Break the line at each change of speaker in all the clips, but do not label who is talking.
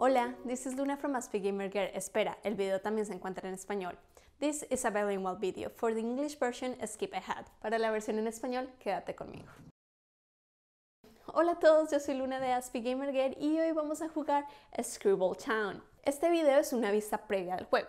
Hola, this is Luna from Aspie Gamer Girl. Espera, el video también se encuentra en español. This is a bilingual video. For the English version, skip ahead. Para la versión en español, quédate conmigo. Hola a todos, yo soy Luna de Aspie Gamer Girl y hoy vamos a jugar Scribble Town. Este video es una vista previa del juego.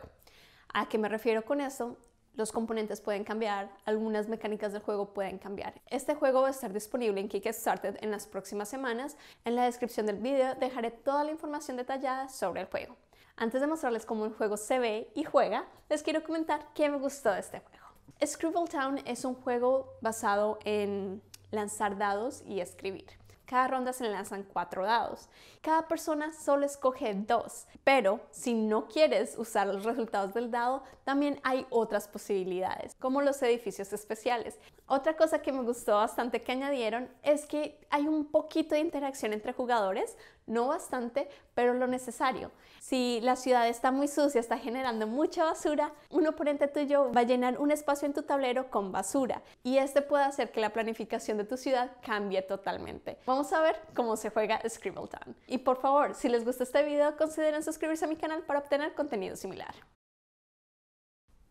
¿A qué me refiero con eso? los componentes pueden cambiar, algunas mecánicas del juego pueden cambiar. Este juego va a estar disponible en Kickstarter en las próximas semanas. En la descripción del video dejaré toda la información detallada sobre el juego. Antes de mostrarles cómo el juego se ve y juega, les quiero comentar qué me gustó de este juego. Scribble Town es un juego basado en lanzar dados y escribir. Cada ronda se lanzan cuatro dados. Cada persona solo escoge dos, pero si no quieres usar los resultados del dado, también hay otras posibilidades, como los edificios especiales. Otra cosa que me gustó bastante que añadieron es que hay un poquito de interacción entre jugadores, no bastante, pero lo necesario. Si la ciudad está muy sucia, está generando mucha basura, un oponente tuyo va a llenar un espacio en tu tablero con basura y este puede hacer que la planificación de tu ciudad cambie totalmente. Vamos a ver cómo se juega Scribble Town. Y por favor, si les gusta este video, consideren suscribirse a mi canal para obtener contenido similar.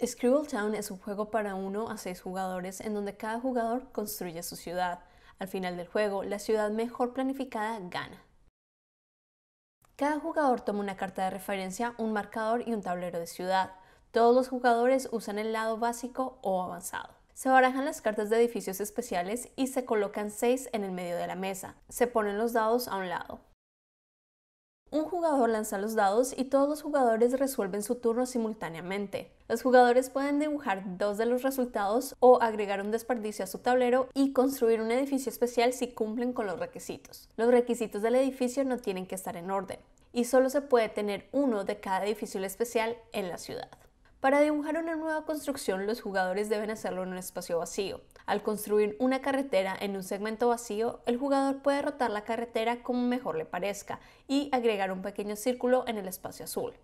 Scribble Town es un juego para 1 a 6 jugadores en donde cada jugador construye su ciudad. Al final del juego, la ciudad mejor planificada gana. Cada jugador toma una carta de referencia, un marcador y un tablero de ciudad. Todos los jugadores usan el lado básico o avanzado. Se barajan las cartas de edificios especiales y se colocan seis en el medio de la mesa. Se ponen los dados a un lado. Un jugador lanza los dados y todos los jugadores resuelven su turno simultáneamente. Los jugadores pueden dibujar dos de los resultados o agregar un desperdicio a su tablero y construir un edificio especial si cumplen con los requisitos. Los requisitos del edificio no tienen que estar en orden y solo se puede tener uno de cada edificio especial en la ciudad. Para dibujar una nueva construcción, los jugadores deben hacerlo en un espacio vacío. Al construir una carretera en un segmento vacío, el jugador puede rotar la carretera como mejor le parezca y agregar un pequeño círculo en el espacio azul.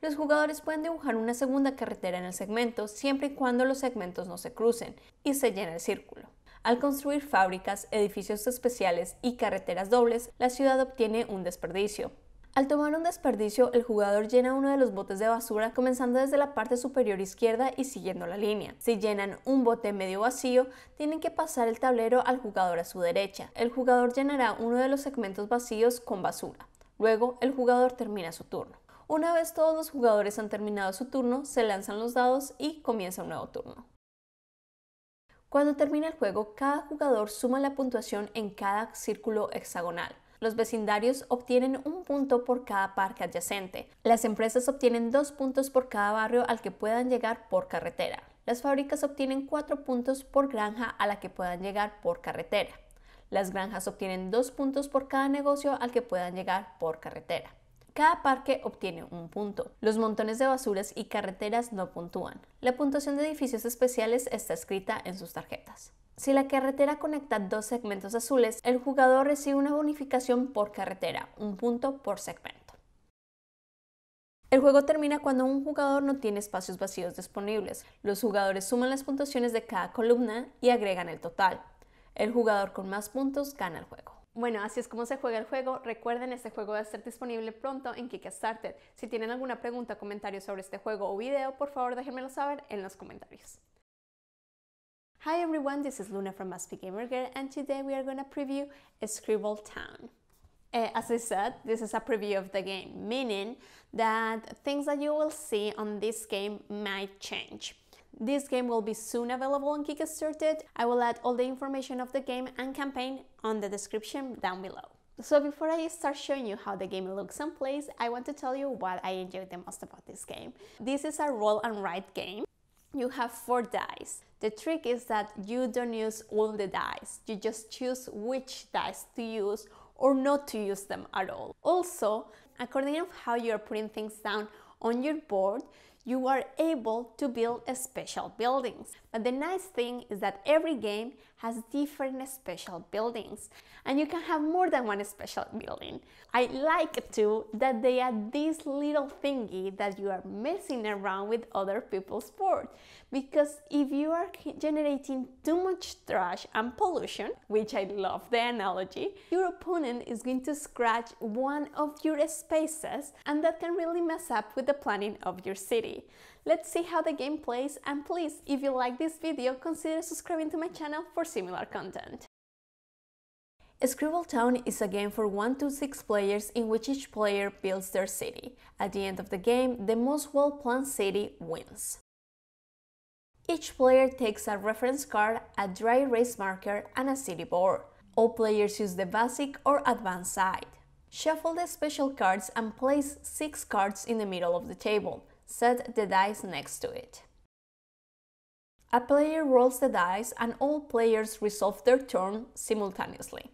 Los jugadores pueden dibujar una segunda carretera en el segmento siempre y cuando los segmentos no se crucen y se llene el círculo. Al construir fábricas, edificios especiales y carreteras dobles, la ciudad obtiene un desperdicio, al tomar un desperdicio, el jugador llena uno de los botes de basura comenzando desde la parte superior izquierda y siguiendo la línea. Si llenan un bote medio vacío, tienen que pasar el tablero al jugador a su derecha. El jugador llenará uno de los segmentos vacíos con basura. Luego, el jugador termina su turno. Una vez todos los jugadores han terminado su turno, se lanzan los dados y comienza un nuevo turno. Cuando termina el juego, cada jugador suma la puntuación en cada círculo hexagonal. Los vecindarios obtienen un punto por cada parque adyacente. Las empresas obtienen dos puntos por cada barrio al que puedan llegar por carretera. Las fábricas obtienen cuatro puntos por granja a la que puedan llegar por carretera. Las granjas obtienen dos puntos por cada negocio al que puedan llegar por carretera. Cada parque obtiene un punto. Los montones de basuras y carreteras no puntúan. La puntuación de edificios especiales está escrita en sus tarjetas. Si la carretera conecta dos segmentos azules, el jugador recibe una bonificación por carretera, un punto por segmento. El juego termina cuando un jugador no tiene espacios vacíos disponibles. Los jugadores suman las puntuaciones de cada columna y agregan el total. El jugador con más puntos gana el juego. Bueno, así es como se juega el juego. Recuerden, este juego va a estar disponible pronto en Kickstarter. Si tienen alguna pregunta, o comentario sobre este juego o video, por favor déjenmelo saber en los comentarios. Hi everyone, this is Luna from Must Be Gamer and today we are to preview Scribble Town. Eh, as I said, this is a preview of the game, meaning that things that you will see on this game might change. This game will be soon available on Kickstarter. I will add all the information of the game and campaign on the description down below. So before I start showing you how the game looks and plays, I want to tell you what I enjoyed the most about this game. This is a roll and write game. You have four dice. The trick is that you don't use all the dice. You just choose which dice to use or not to use them at all. Also, according of how you're putting things down on your board, you are able to build special buildings. But the nice thing is that every game has different special buildings and you can have more than one special building. I like too that they add this little thingy that you are messing around with other people's board because if you are generating too much trash and pollution, which I love the analogy, your opponent is going to scratch one of your spaces and that can really mess up with the planning of your city. Let's see how the game plays and please, if you like this video, consider subscribing to my channel for similar content. Scribble Town is a game for 1 to 6 players in which each player builds their city. At the end of the game, the most well-planned city wins. Each player takes a reference card, a dry erase marker, and a city board. All players use the basic or advanced side. Shuffle the special cards and place 6 cards in the middle of the table. Set the dice next to it. A player rolls the dice and all players resolve their turn simultaneously.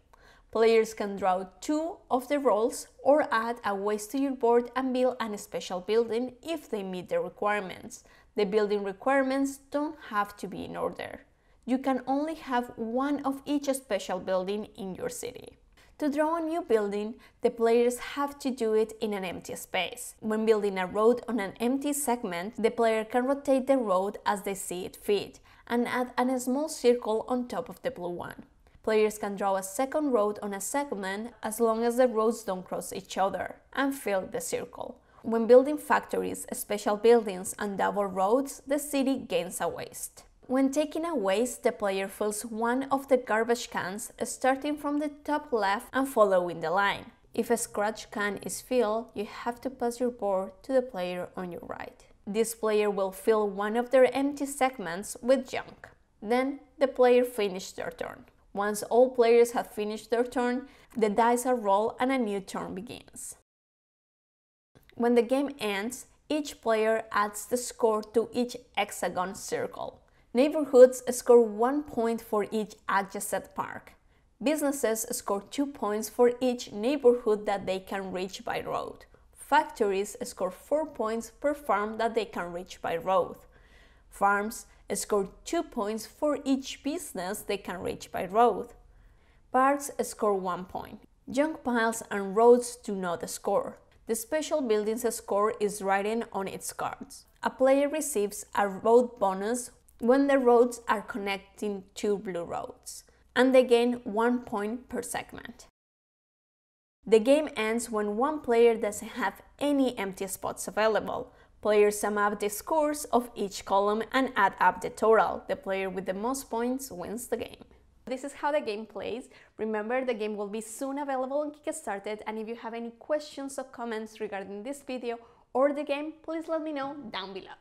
Players can draw two of the rolls or add a waste to your board and build an special building if they meet the requirements. The building requirements don't have to be in order. You can only have one of each special building in your city. To draw a new building, the players have to do it in an empty space. When building a road on an empty segment, the player can rotate the road as they see it fit and add a small circle on top of the blue one. Players can draw a second road on a segment as long as the roads don't cross each other and fill the circle. When building factories, special buildings, and double roads, the city gains a waste. When taking a waste, the player fills one of the garbage cans, starting from the top left and following the line. If a scratch can is filled, you have to pass your board to the player on your right. This player will fill one of their empty segments with junk. Then the player finishes their turn. Once all players have finished their turn, the dice are rolled and a new turn begins. When the game ends, each player adds the score to each hexagon circle. Neighborhoods score one point for each adjacent park. Businesses score two points for each neighborhood that they can reach by road. Factories score four points per farm that they can reach by road. Farms score two points for each business they can reach by road. Parks score one point. Junk piles and roads do not score. The special building's score is written on its cards. A player receives a road bonus when the roads are connecting two blue roads, and they gain one point per segment. The game ends when one player doesn't have any empty spots available. Players sum up the scores of each column and add up the total. The player with the most points wins the game. This is how the game plays. Remember, the game will be soon available on kickstarted. and if you have any questions or comments regarding this video or the game, please let me know down below.